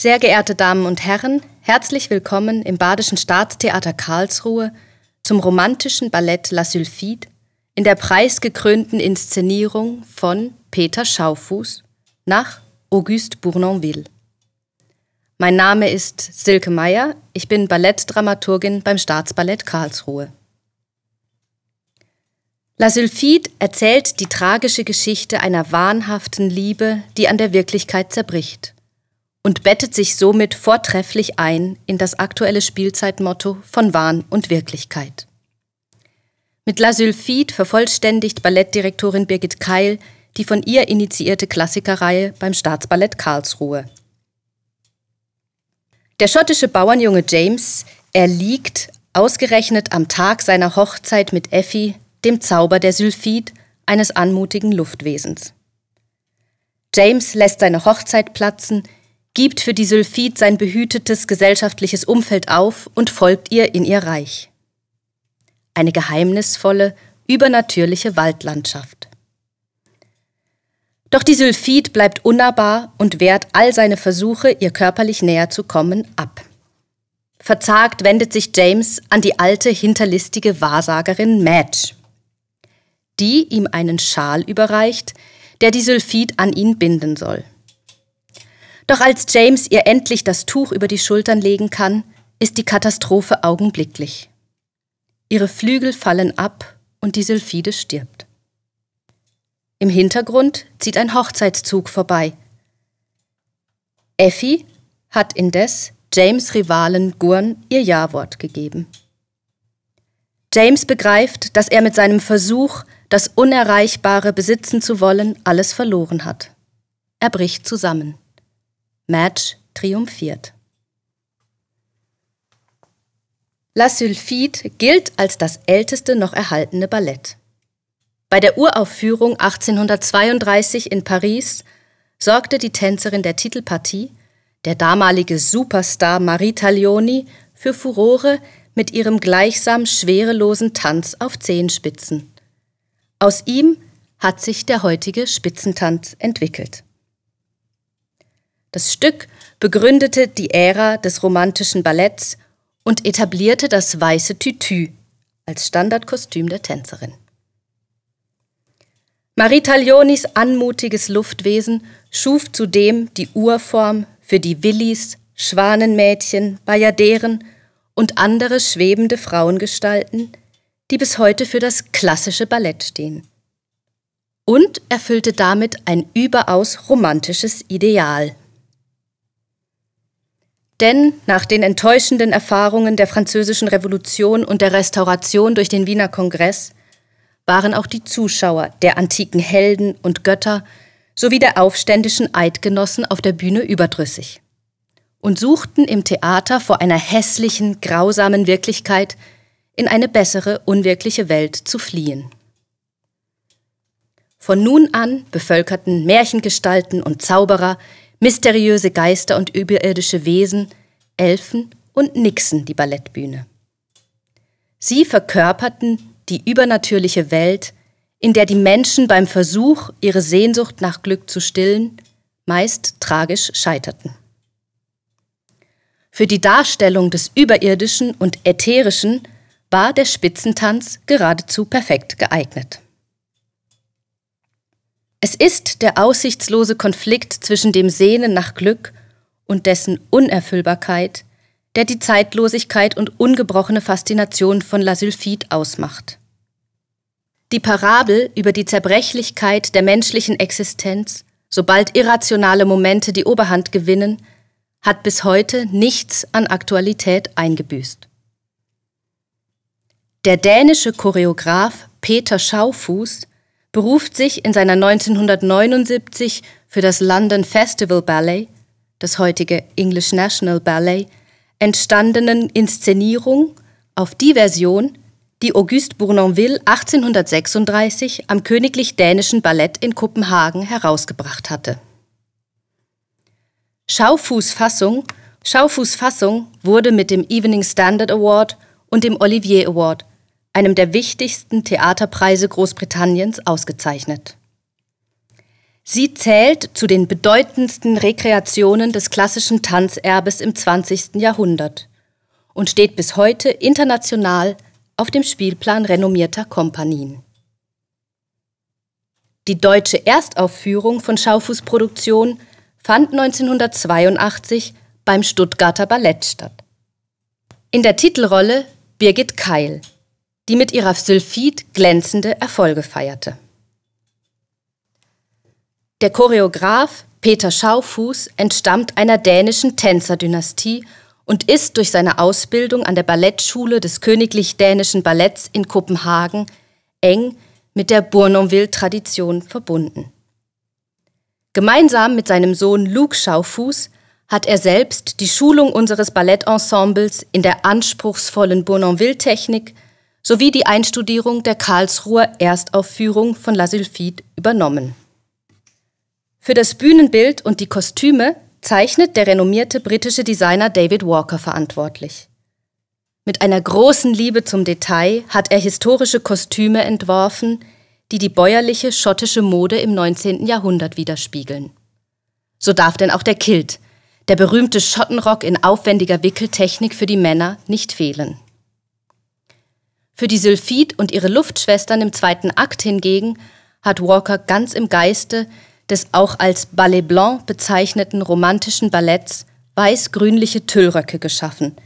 Sehr geehrte Damen und Herren, herzlich willkommen im Badischen Staatstheater Karlsruhe zum romantischen Ballett La Sulfide in der preisgekrönten Inszenierung von Peter Schaufuß nach Auguste Bournonville. Mein Name ist Silke Meyer, ich bin Ballettdramaturgin beim Staatsballett Karlsruhe. La Sulfide erzählt die tragische Geschichte einer wahnhaften Liebe, die an der Wirklichkeit zerbricht und bettet sich somit vortrefflich ein in das aktuelle Spielzeitmotto von Wahn und Wirklichkeit. Mit La Sylphide vervollständigt Ballettdirektorin Birgit Keil die von ihr initiierte Klassikerreihe beim Staatsballett Karlsruhe. Der schottische Bauernjunge James erliegt ausgerechnet am Tag seiner Hochzeit mit Effi dem Zauber der Sylphide, eines anmutigen Luftwesens. James lässt seine Hochzeit platzen, gibt für die Sylphid sein behütetes gesellschaftliches Umfeld auf und folgt ihr in ihr Reich. Eine geheimnisvolle, übernatürliche Waldlandschaft. Doch die Sylphid bleibt unnahbar und wehrt all seine Versuche, ihr körperlich näher zu kommen, ab. Verzagt wendet sich James an die alte, hinterlistige Wahrsagerin Madge, die ihm einen Schal überreicht, der die Sylphid an ihn binden soll. Doch als James ihr endlich das Tuch über die Schultern legen kann, ist die Katastrophe augenblicklich. Ihre Flügel fallen ab und die Sylphide stirbt. Im Hintergrund zieht ein Hochzeitszug vorbei. Effie hat indes James Rivalen Gurn ihr Jawort gegeben. James begreift, dass er mit seinem Versuch, das Unerreichbare besitzen zu wollen, alles verloren hat. Er bricht zusammen. Match triumphiert. La Sylphide gilt als das älteste noch erhaltene Ballett. Bei der Uraufführung 1832 in Paris sorgte die Tänzerin der Titelpartie, der damalige Superstar Marie Taglioni, für Furore mit ihrem gleichsam schwerelosen Tanz auf Zehenspitzen. Aus ihm hat sich der heutige Spitzentanz entwickelt. Das Stück begründete die Ära des romantischen Balletts und etablierte das weiße Tütü als Standardkostüm der Tänzerin. Marie Taglionis anmutiges Luftwesen schuf zudem die Urform für die Willis, Schwanenmädchen, Bajaderen und andere schwebende Frauengestalten, die bis heute für das klassische Ballett stehen. Und erfüllte damit ein überaus romantisches Ideal. Denn nach den enttäuschenden Erfahrungen der Französischen Revolution und der Restauration durch den Wiener Kongress waren auch die Zuschauer der antiken Helden und Götter sowie der aufständischen Eidgenossen auf der Bühne überdrüssig und suchten im Theater vor einer hässlichen, grausamen Wirklichkeit in eine bessere, unwirkliche Welt zu fliehen. Von nun an bevölkerten Märchengestalten und Zauberer mysteriöse Geister und überirdische Wesen, Elfen und Nixen die Ballettbühne. Sie verkörperten die übernatürliche Welt, in der die Menschen beim Versuch, ihre Sehnsucht nach Glück zu stillen, meist tragisch scheiterten. Für die Darstellung des Überirdischen und Ätherischen war der Spitzentanz geradezu perfekt geeignet. Es ist der aussichtslose Konflikt zwischen dem Sehnen nach Glück und dessen Unerfüllbarkeit, der die Zeitlosigkeit und ungebrochene Faszination von La Sylphide ausmacht. Die Parabel über die Zerbrechlichkeit der menschlichen Existenz, sobald irrationale Momente die Oberhand gewinnen, hat bis heute nichts an Aktualität eingebüßt. Der dänische Choreograf Peter Schaufuß beruft sich in seiner 1979 für das London Festival Ballet, das heutige English National Ballet, entstandenen Inszenierung auf die Version, die Auguste Bournonville 1836 am Königlich Dänischen Ballett in Kopenhagen herausgebracht hatte. Schaufußfassung Schaufußfassung wurde mit dem Evening Standard Award und dem Olivier Award einem der wichtigsten Theaterpreise Großbritanniens, ausgezeichnet. Sie zählt zu den bedeutendsten Rekreationen des klassischen Tanzerbes im 20. Jahrhundert und steht bis heute international auf dem Spielplan renommierter Kompanien. Die deutsche Erstaufführung von Schaufuß Produktion fand 1982 beim Stuttgarter Ballett statt. In der Titelrolle Birgit Keil die mit ihrer Sylphid glänzende Erfolge feierte. Der Choreograf Peter Schaufuß entstammt einer dänischen Tänzerdynastie und ist durch seine Ausbildung an der Ballettschule des Königlich Dänischen Balletts in Kopenhagen eng mit der Bournonville-Tradition verbunden. Gemeinsam mit seinem Sohn Luke Schaufuß hat er selbst die Schulung unseres Ballettensembles in der anspruchsvollen Bournonville-Technik sowie die Einstudierung der Karlsruher Erstaufführung von La Sylphide übernommen. Für das Bühnenbild und die Kostüme zeichnet der renommierte britische Designer David Walker verantwortlich. Mit einer großen Liebe zum Detail hat er historische Kostüme entworfen, die die bäuerliche schottische Mode im 19. Jahrhundert widerspiegeln. So darf denn auch der Kilt, der berühmte Schottenrock in aufwendiger Wickeltechnik für die Männer, nicht fehlen. Für die Sylphid und ihre Luftschwestern im zweiten Akt hingegen hat Walker ganz im Geiste des auch als Ballet Blanc bezeichneten romantischen Balletts weiß-grünliche Tüllröcke geschaffen,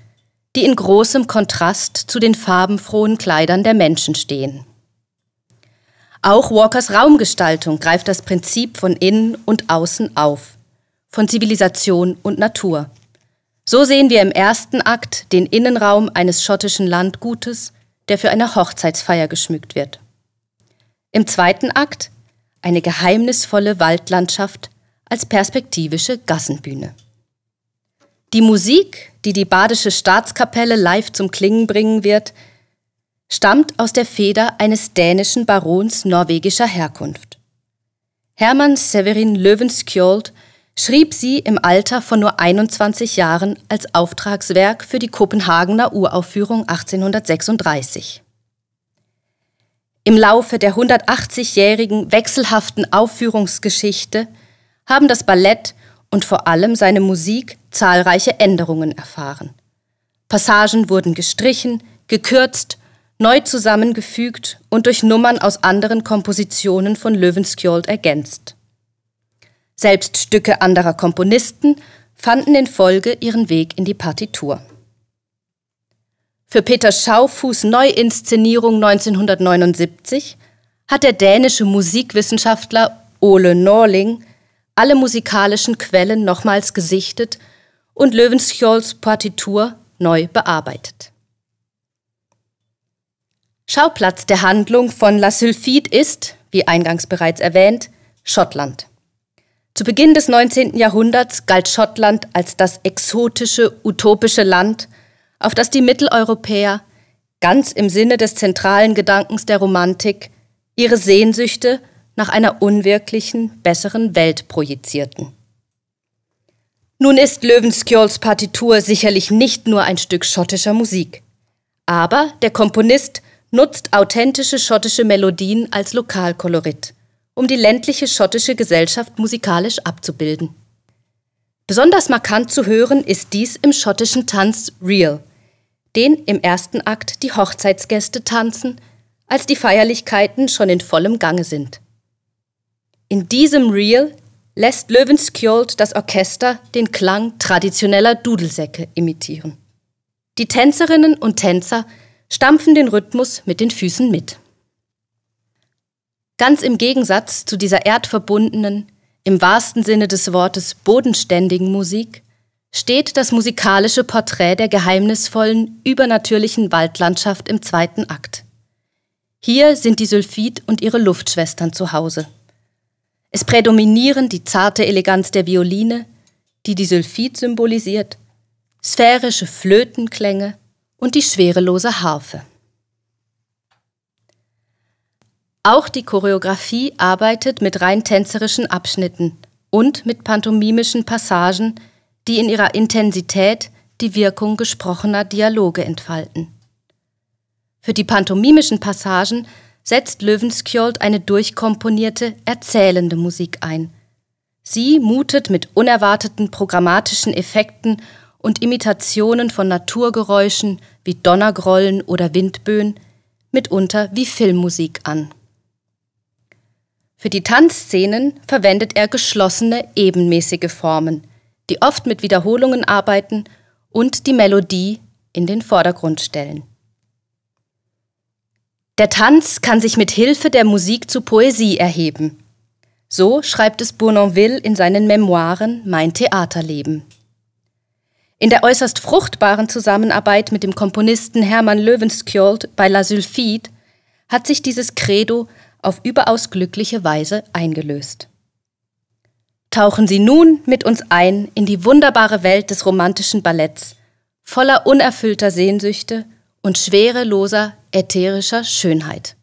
die in großem Kontrast zu den farbenfrohen Kleidern der Menschen stehen. Auch Walkers Raumgestaltung greift das Prinzip von innen und außen auf, von Zivilisation und Natur. So sehen wir im ersten Akt den Innenraum eines schottischen Landgutes der für eine Hochzeitsfeier geschmückt wird. Im zweiten Akt eine geheimnisvolle Waldlandschaft als perspektivische Gassenbühne. Die Musik, die die Badische Staatskapelle live zum Klingen bringen wird, stammt aus der Feder eines dänischen Barons norwegischer Herkunft. Hermann Severin Löwenskjold schrieb sie im Alter von nur 21 Jahren als Auftragswerk für die Kopenhagener Uraufführung 1836. Im Laufe der 180-jährigen wechselhaften Aufführungsgeschichte haben das Ballett und vor allem seine Musik zahlreiche Änderungen erfahren. Passagen wurden gestrichen, gekürzt, neu zusammengefügt und durch Nummern aus anderen Kompositionen von Löwenskjold ergänzt. Selbst Stücke anderer Komponisten fanden in Folge ihren Weg in die Partitur. Für Peter Schaufuß Neuinszenierung 1979 hat der dänische Musikwissenschaftler Ole Norling alle musikalischen Quellen nochmals gesichtet und Löwenskjolds Partitur neu bearbeitet. Schauplatz der Handlung von La Sylphide ist, wie eingangs bereits erwähnt, Schottland. Zu Beginn des 19. Jahrhunderts galt Schottland als das exotische, utopische Land, auf das die Mitteleuropäer, ganz im Sinne des zentralen Gedankens der Romantik, ihre Sehnsüchte nach einer unwirklichen, besseren Welt projizierten. Nun ist Löwenskjolds Partitur sicherlich nicht nur ein Stück schottischer Musik, aber der Komponist nutzt authentische schottische Melodien als Lokalkolorit – um die ländliche schottische Gesellschaft musikalisch abzubilden. Besonders markant zu hören ist dies im schottischen Tanz Reel, den im ersten Akt die Hochzeitsgäste tanzen, als die Feierlichkeiten schon in vollem Gange sind. In diesem Reel lässt Löwenskjold das Orchester den Klang traditioneller Dudelsäcke imitieren. Die Tänzerinnen und Tänzer stampfen den Rhythmus mit den Füßen mit. Ganz im Gegensatz zu dieser erdverbundenen, im wahrsten Sinne des Wortes bodenständigen Musik, steht das musikalische Porträt der geheimnisvollen, übernatürlichen Waldlandschaft im zweiten Akt. Hier sind die Sulfid und ihre Luftschwestern zu Hause. Es prädominieren die zarte Eleganz der Violine, die die Sulfid symbolisiert, sphärische Flötenklänge und die schwerelose Harfe. Auch die Choreografie arbeitet mit rein tänzerischen Abschnitten und mit pantomimischen Passagen, die in ihrer Intensität die Wirkung gesprochener Dialoge entfalten. Für die pantomimischen Passagen setzt Löwenskjold eine durchkomponierte, erzählende Musik ein. Sie mutet mit unerwarteten programmatischen Effekten und Imitationen von Naturgeräuschen wie Donnergrollen oder Windböen, mitunter wie Filmmusik an. Für die Tanzszenen verwendet er geschlossene, ebenmäßige Formen, die oft mit Wiederholungen arbeiten und die Melodie in den Vordergrund stellen. Der Tanz kann sich mit Hilfe der Musik zu Poesie erheben. So schreibt es Bournonville in seinen Memoiren Mein Theaterleben. In der äußerst fruchtbaren Zusammenarbeit mit dem Komponisten Hermann Löwenskjold bei La Sulfide hat sich dieses Credo auf überaus glückliche Weise eingelöst. Tauchen Sie nun mit uns ein in die wunderbare Welt des romantischen Balletts, voller unerfüllter Sehnsüchte und schwereloser ätherischer Schönheit.